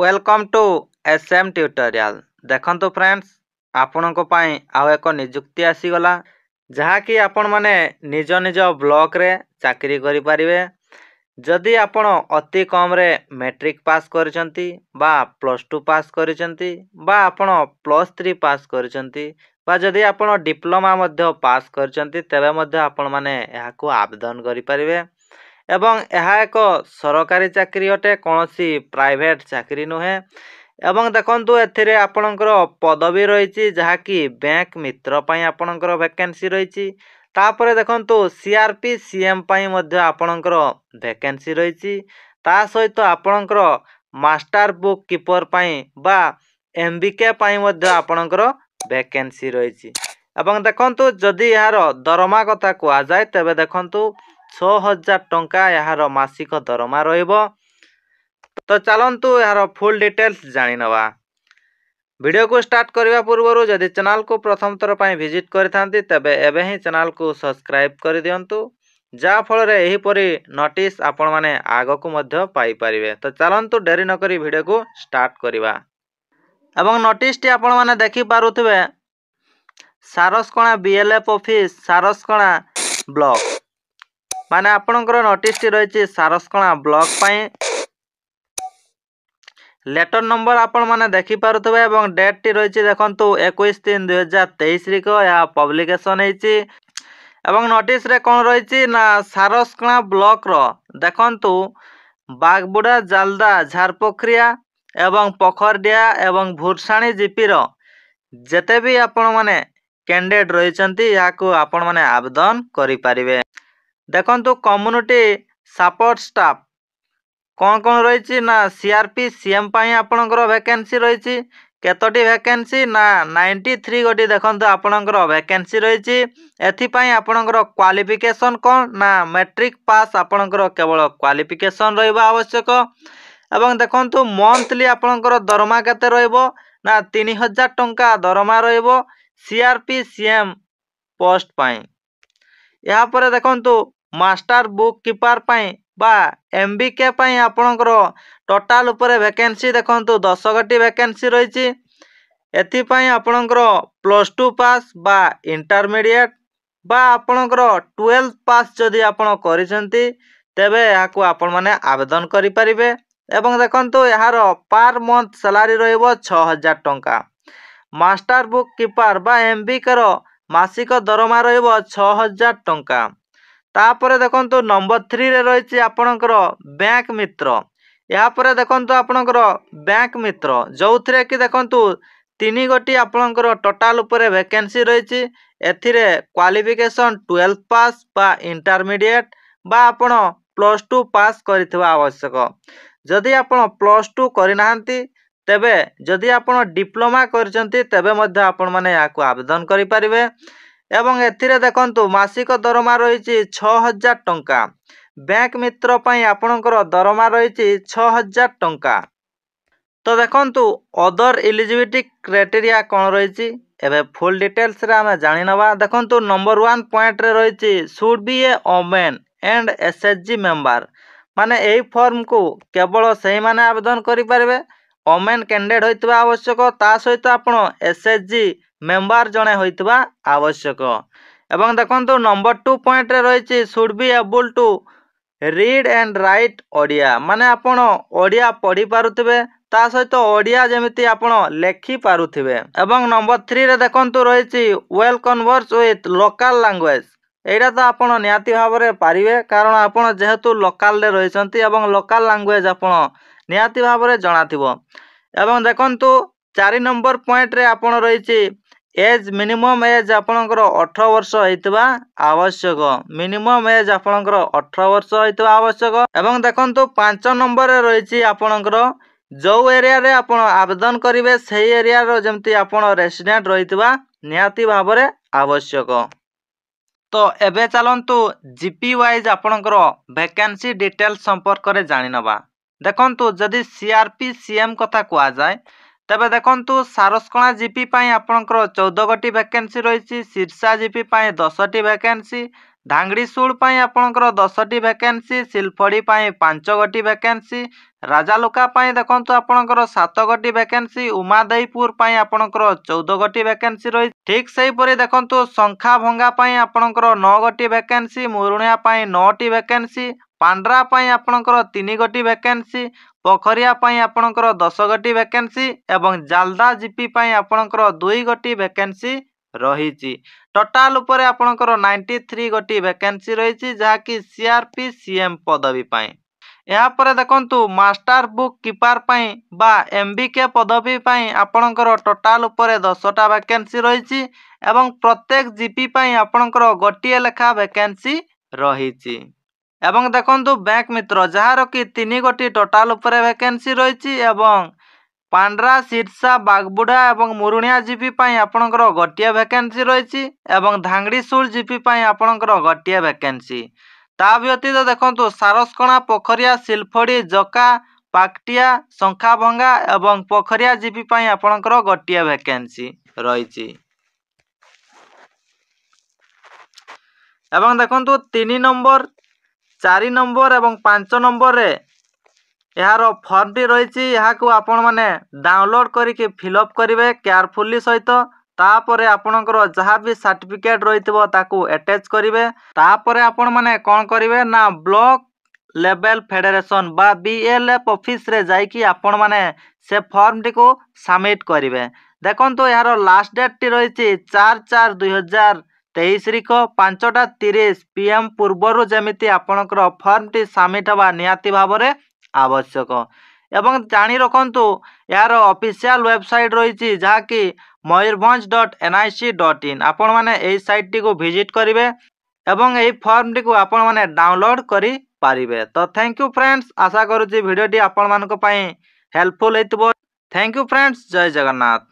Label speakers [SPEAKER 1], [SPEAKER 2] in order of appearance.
[SPEAKER 1] welcome to S M tutorial ଦେଖନ୍ତୁ friends ଆପଣଙ୍କ ପାଇଁ ଆଉ ଏକ ନିଯୁକ୍ତି ଆସିଗଲା ଯାହାକି ଆପଣମାନେ ନିଜ ନିଜ ବ୍ଲକରେ ଚାକିରି କରିପାରିବେ ଯଦି ଆପଣ ଅତି କମ୍ରେ ମେଟ୍ରିକ୍ ପାସ୍ କରିଛନ୍ତି ବା ପ୍ଲସ୍ ଟୁ ପାସ୍ କରିଛନ୍ତି ବା ଆପଣ ପ୍ଲସ୍ ଥ୍ରୀ ପାସ୍ କରିଛନ୍ତି ବା ଯଦି ଆପଣ ଡିପ୍ଲୋମା ମଧ୍ୟ ପାସ୍ କରିଛନ୍ତି ତେବେ ମଧ୍ୟ ଆପଣମାନେ ଏହାକୁ ଆବେଦନ କରିପାରିବେ ଏବଂ ଏହା ଏକ ସରକାରୀ ଚାକିରି ଅଟେ କୌଣସି ପ୍ରାଇଭେଟ୍ ଚାକିରି ନୁହେଁ ଏବଂ ଦେଖନ୍ତୁ ଏଥିରେ ଆପଣଙ୍କର ପଦବୀ ରହିଛି ଯାହାକି ବ୍ୟାଙ୍କ ମିତ୍ର ପାଇଁ ଆପଣଙ୍କର ଭେକେନ୍ସି ରହିଛି ତାପରେ ଦେଖନ୍ତୁ C R P C M ପାଇଁ ମଧ୍ୟ ଆପଣଙ୍କର ଭେକେନ୍ସି ରହିଛି ତା ସହିତ ଆପଣଙ୍କର ମାଷ୍ଟର ବୁକ୍ କିପର ପାଇଁ ବା ଏମ୍ ବି କେ ପାଇଁ ମଧ୍ୟ ଆପଣଙ୍କର ଭେକେନ୍ସି ରହିଛି ଏବଂ ଦେଖନ୍ତୁ ଯଦି ଏହାର ଦରମା କଥା କୁହାଯାଏ ତେବେ ଦେଖନ୍ତୁ ଛଅ ହଜାର ଟଙ୍କା ଏହାର ମାସିକ ଦରମା ରହିବ ତ ଚାଲନ୍ତୁ ଏହାର ଫୁଲ୍ ଡିଟେଲ୍ସ ଜାଣିନେବା ଭିଡ଼ିଓକୁ ଷ୍ଟାର୍ଟ କରିବା ପୂର୍ବରୁ ଯଦି ଚ୍ୟାନେଲ୍କୁ ପ୍ରଥମ ଥର ପାଇଁ ଭିଜିଟ୍ କରିଥାନ୍ତି ତେବେ ଏବେ ହିଁ ଚ୍ୟାନେଲ୍କୁ ସବସ୍କ୍ରାଇବ୍ କରିଦିଅନ୍ତୁ ଯାହାଫଳରେ ଏହିପରି ନୋଟିସ୍ ଆପଣମାନେ ଆଗକୁ ମଧ୍ୟ ପାଇପାରିବେ ତ ଚାଲନ୍ତୁ ଡେରି ନକରି ଭିଡ଼ିଓକୁ ଷ୍ଟାର୍ଟ କରିବା ଏବଂ ନୋଟିସ୍ଟି ଆପଣମାନେ ଦେଖିପାରୁଥିବେ Saraskana BLF office Saraskana block মানে আপনার নোটিসটি রয়েছে সারসকণা ব্লক লেটর নম্বর আপন মানে দেখি দেখিপারে এবং ডেটটি রয়েছে দেখুন একুশ তিন দুই হাজার তেইশ রিক এ পব্লিকেসন হয়েছি এবং নোটিসে কোণ রয়েছে না সারসকণা ব্লকর দেখুন বাগবুড়া জালদা ঝারপোখরিয়া এবং পখরডিয়া এবং ভুরসাণি জিপির যেতে বি আপন মানে ক্যান্ডিডেট রয়েছেন আপন মানে আবেদন করে পারে ଦେଖନ୍ତୁ କମ୍ୟୁନିଟି ସପୋର୍ଟ ଷ୍ଟାଫ୍ କ'ଣ କ'ଣ ରହିଛି ନା C R P C M ପାଇଁ ଆପଣଙ୍କର ଭେକେନ୍ସି ରହିଛି କେତୋଟି ଭେକେନ୍ସି ନା ନାଇଣ୍ଟି ଥ୍ରୀ ଗୋଟି ଦେଖନ୍ତୁ ଆପଣଙ୍କର ଭେକେନ୍ସି ରହିଛି ଏଥିପାଇଁ ଆପଣଙ୍କର କ୍ଵାଲିଫିକେସନ୍ କ'ଣ ନା ମେଟ୍ରିକ୍ ପାସ୍ ଆପଣଙ୍କର କେବଳ କ୍ୱାଲିଫିକେସନ୍ ରହିବା ଆବଶ୍ୟକ ଏବଂ ଦେଖନ୍ତୁ ମନ୍ଥଲି ଆପଣଙ୍କର ଦରମା କେତେ ରହିବ ନା ତିନି ହଜାର ଟଙ୍କା ଦରମା ରହିବ C R P C M post ପାଇଁ ଏହାପରେ ଦେଖନ୍ତୁ ମାଷ୍ଟର ବୁକ୍ କିପର ପାଇଁ ବା ଏମ୍ କେ ପାଇଁ ଆପଣଙ୍କର ଟୋଟାଲ୍ ଉପରେ ଭେକେନ୍ସି ଦେଖନ୍ତୁ ଦଶ ଗୋଟି ଭେକେନ୍ସି ରହିଛି ଏଥିପାଇଁ ଆପଣଙ୍କର ପ୍ଲସ୍ ଟୁ ପାସ୍ ବା ଇଣ୍ଟରମିଡ଼ିଏଟ୍ ବା ଆପଣଙ୍କର ଟୁଏଲ୍ଥ ପାସ୍ ଯଦି ଆପଣ କରିଛନ୍ତି ତେବେ ଏହାକୁ ଆପଣମାନେ ଆବେଦନ କରିପାରିବେ ଏବଂ ଦେଖନ୍ତୁ ଏହାର ପାର୍ ମନ୍ଥ ସାଲାରୀ ରହିବ ଛଅ ହଜାର ଟଙ୍କା ମାଷ୍ଟର ବୁକ୍ କିପର ବା ଏମ୍ବିକେର ମାସିକ ଦରମା ରହିବ ଛଅ ହଜାର ଟଙ୍କା ତାପରେ ଦେଖନ୍ତୁ ନମ୍ବର ଥ୍ରୀରେ ରହିଛି ଆପଣଙ୍କର ବ୍ୟାଙ୍କ ମିତ୍ର ଏହାପରେ ଦେଖନ୍ତୁ ଆପଣଙ୍କର ବ୍ୟାଙ୍କ ମିତ୍ର ଯେଉଁଥିରେ କି ଦେଖନ୍ତୁ ତିନି ଗୋଟି ଆପଣଙ୍କର ଟୋଟାଲ ଉପରେ ଭେକେନ୍ସି ରହିଛି ଏଥିରେ କ୍ୱାଲିଫିକେସନ୍ ଟୁଏଲ୍ଭ ପାସ୍ ବା ଇଣ୍ଟରମିଡ଼ିଏଟ୍ ବା ଆପଣ ପ୍ଲସ୍ ଟୁ ପାସ୍ କରିଥିବା ଆବଶ୍ୟକ ଯଦି ଆପଣ ପ୍ଲସ୍ ଟୁ କରିନାହାନ୍ତି ତେବେ ଯଦି ଆପଣ ଡିପ୍ଲୋମା କରିଛନ୍ତି ତେବେ ମଧ୍ୟ ଆପଣମାନେ ଏହାକୁ ଆବେଦନ କରିପାରିବେ ଏବଂ ଏଥିରେ ଦେଖନ୍ତୁ ମାସିକ ଦରମା ରହିଛି ଛଅ ହଜାର ଟଙ୍କା ବ୍ୟାଙ୍କ ମିତ୍ର ପାଇଁ ଆପଣଙ୍କର ଦରମା ରହିଛି ଛଅ ହଜାର ଟଙ୍କା ତ ଦେଖନ୍ତୁ ଅଦର ଇଲିଜିବିଲିଟି କ୍ରାଇଟେରିଆ କ'ଣ ରହିଛି ଏବେ ଫୁଲ୍ ଡିଟେଲ୍ସରେ ଆମେ ଜାଣିନେବା ଦେଖନ୍ତୁ ନମ୍ବର ୱାନ୍ ପଏଣ୍ଟରେ ରହିଛି should be a women and S H G member ମାନେ ଏହି ଫର୍ମକୁ କେବଳ ସେହିମାନେ ଆବେଦନ କରିପାରିବେ ଓମେନ୍ କ୍ୟାଣ୍ଡିଡେଟ୍ ହୋଇଥିବା ଆବଶ୍ୟକ ତା ସହିତ ଆପଣ ଏସ୍ ଏଚ୍ ଜି মেম্বার জনে হইতবা আবশ্যক এবং দেখন্তু নম্বর টু পয়েন্টরে রয়েছে should be able to read and write Odia মানে আপন ওড়িয়া পড়ি পারুথিবে তা সহিত ওড়িয়া যেমিতি আপন লেখি পারুথিবে এবং নম্বর 3 রে দেখন্তু রয়েছে well converse with local language এইটা তো আপনার নিহতি ভাবে পারিবে কারণ আপনার যেহেতু লোকালে রয়েছেন এবং লোকাল ল্যাঙ্গুয়েজ আপনার নিহতি ভাবে জনাথিব এবং দেখন্তু ଚାରି ନମ୍ବର ପଏଣ୍ଟ ରେ ଆପଣ ରହିଛି ଏଜ୍ ମିନିମମ୍ ଏଜ୍ ଆପଣଙ୍କର ଅଠର ବର୍ଷ ହେଇଥିବା ଆବଶ୍ୟକ ମିନିମମ୍ ଏଜ୍ ଆପଣଙ୍କର ଅଠର ବର୍ଷ ହେଇଥିବା ଆବଶ୍ୟକ ଏବଂ ଦେଖନ୍ତୁ ପାଞ୍ଚ ନମ୍ବରରେ ରହିଛି ଆପଣଙ୍କର ଯେଉଁ ଏରିଆରେ ଆପଣ ଆବେଦନ କରିବେ ସେହି ଏରିଆର ଯେମିତି ଆପଣ ରେସିଡେଣ୍ଟ ରହିଥିବା ନିହାତି ଭାବରେ ଆବଶ୍ୟକ ତ ଏବେ ଚାଲନ୍ତୁ ଜି ପି ୱାଇଜ୍ ଆପଣଙ୍କର ଭେକାନ୍ସି ଡିଟେଲ୍ସ ସମ୍ପର୍କରେ ଜାଣିନେବା ଦେଖନ୍ତୁ ଯଦି C R P C M କଥା କୁହାଯାଏ ତେବେ ଦେଖନ୍ତୁ ସାରସ୍କଣା ଜିପି ପାଇଁ ଆପଣଙ୍କର ଚଉଦ ଗୋଟି ଭ୍ୟାକେନ୍ସି ରହିଛି ଶୀର୍ଷା ଜିପି ପାଇଁ ଦଶଟି ଭ୍ୟାକେନ୍ସି ଧାଙ୍ଗଡ଼ିଶୁଳ ପାଇଁ ଆପଣଙ୍କର ଦଶଟି ଭ୍ୟାକେନ୍ସି ସିଲଫଡ଼ି ପାଇଁ ପାଞ୍ଚ ଗୋଟି ଭ୍ୟାକେନ୍ସି ରାଜାଲୁକା ପାଇଁ ଦେଖନ୍ତୁ ଆପଣଙ୍କର ସାତ ଗୋଟି ଭ୍ୟାକେନ୍ସି ଉମାଦେଇପୁର ପାଇଁ ଆପଣଙ୍କର ଚଉଦ ଗୋଟି ଭ୍ୟାକେନ୍ସି ରହିଛି ଠିକ୍ ସେହିପରି ଦେଖନ୍ତୁ ଶଙ୍ଖା ଭଙ୍ଗା ପାଇଁ ଆପଣଙ୍କର ନଅ ଗୋଟି ଭ୍ୟାକେନ୍ସି ମୁରୁଣିଆ ପାଇଁ ନଅଟି ଭ୍ୟାକେନ୍ସି ପାଣ୍ଡ୍ରା ପାଇଁ ଆପଣଙ୍କର ତିନି ଗୋଟି ଭେକେନ୍ସି ପୋଖରିଆ ପାଇଁ ଆପଣଙ୍କର ଦଶ ଗୋଟି ଭେକେନ୍ସି ଏବଂ ଜାଲଦା ଜିପି ପାଇଁ ଆପଣଙ୍କର ଦୁଇ ଗୋଟି ଭେକେନ୍ସି ରହିଛି ଟୋଟାଲ ଉପରେ ଆପଣଙ୍କର ନାଇଣ୍ଟି ଥ୍ରୀ ଗୋଟି ଭେକେନ୍ସି ରହିଛି ଯାହାକି C R P C M ପଦବୀ ପାଇଁ ଏହାପରେ ଦେଖନ୍ତୁ ମାଷ୍ଟର ବୁକ୍ କିପର୍ ପାଇଁ ବା ଏମ୍ ବି କେ ପଦବୀ ପାଇଁ ଆପଣଙ୍କର ଟୋଟାଲ ଉପରେ ଦଶଟା ଭ୍ୟାକେନ୍ସି ରହିଛି ଏବଂ ପ୍ରତ୍ୟେକ ଜିପି ପାଇଁ ଆପଣଙ୍କର ଗୋଟିଏ ଲେଖା ଭେକେନ୍ସି ରହିଛି ଏବଂ ଦେଖନ୍ତୁ ବ୍ୟାଙ୍କ ମିତ୍ର ଯାହାର କି ତିନି ଗୋଟି ଟୋଟାଲ ଉପରେ ଭେକେନ୍ସି ରହିଛି ଏବଂ ପାଣ୍ଡ୍ରା ଶୀର୍ଷା ବାଗବୁଡ଼ା ଏବଂ ମୁରୁଣିଆ ଜିପି ପାଇଁ ଆପଣଙ୍କର ଗୋଟିଏ ଭେକେନ୍ସି ରହିଛି ଏବଂ ଧାଙ୍ଗଡ଼ିସୁଳ ଜିପି ପାଇଁ ଆପଣଙ୍କର ଗୋଟିଏ ଭେକେନ୍ସି ତା ବ୍ୟତୀତ ଦେଖନ୍ତୁ ସାରସକଣା ପୋଖରିଆ ସିଲଫଡ଼ି ଜକା ପାକ୍ଟିଆ ଶଙ୍ଖାଭଙ୍ଗା ଏବଂ ପୋଖରିଆ ଜିପି ପାଇଁ ଆପଣଙ୍କର ଗୋଟିଏ ଭେକେନ୍ସି ରହିଛି ଏବଂ ଦେଖନ୍ତୁ ତିନି ନମ୍ବର চারি নম্বর এবং ପାଞ୍ଚ নম্ବରରେ ଏହାର ଫର୍ମଟି ରହିଛି ଏହାକୁ ଆପଣମାନେ ଡାଉନଲୋଡ଼୍ କରିକି ଫିଲ୍ଅପ୍ କରିବେ କେୟାରଫୁଲି ସହିତ ତାପରେ ଆପଣଙ୍କର ଯାହା ବି ସାର୍ଟିଫିକେଟ୍ ରହିଥିବ ତାକୁ ଆଟାଚ୍ କରିବେ ତାପରେ ଆପଣମାନେ କ'ଣ କରିବେ ନା ବ୍ଲକ୍ ଲେଭେଲ୍ ଫେଡେରେସନ୍ ବା ବି ଏଲ୍ ଏଫ୍ ଅଫିସ୍ରେ ଯାଇକି ଆପଣମାନେ ସେ ଫର୍ମଟିକୁ ସବମିଟ୍ କରିବେ ଦେଖନ୍ତୁ ଏହାର ଲାଷ୍ଟ ଡେଟ୍ଟି ରହିଛି ଚାରି ଚାରି ଦୁଇହଜାର ତେଇଶରିକ ପାଞ୍ଚଟା ତିରିଶ ପି ଏମ୍ ପୂର୍ବରୁ ଯେମିତି ଆପଣଙ୍କର ଫର୍ମଟି ସବମିଟ୍ ହେବା ନିହାତି ଭାବରେ ଆବଶ୍ୟକ ଏବଂ ଜାଣି ରଖନ୍ତୁ ଏହାର ଅଫିସିଆଲ୍ ୱେବସାଇଟ୍ ରହିଛି ଯାହାକି Mayurbhanj dot N I C dot in ଆପଣମାନେ ଏହି ସାଇଟ୍ଟିକୁ ଭିଜିଟ୍ କରିବେ ଏବଂ ଏହି ଫର୍ମଟିକୁ ଆପଣମାନେ ଡାଉନଲୋଡ଼୍ କରିପାରିବେ ତ ଥ୍ୟାଙ୍କ ୟୁ ଫ୍ରେଣ୍ଡସ୍ ଆଶା କରୁଛି ଭିଡ଼ିଓଟି ଆପଣମାନଙ୍କ ପାଇଁ ହେଲ୍ପଫୁଲ୍ ହେଇଥିବ ଥ୍ୟାଙ୍କ ୟୁ ଫ୍ରେଣ୍ଡସ୍ ଜୟ ଜଗନ୍ନାଥ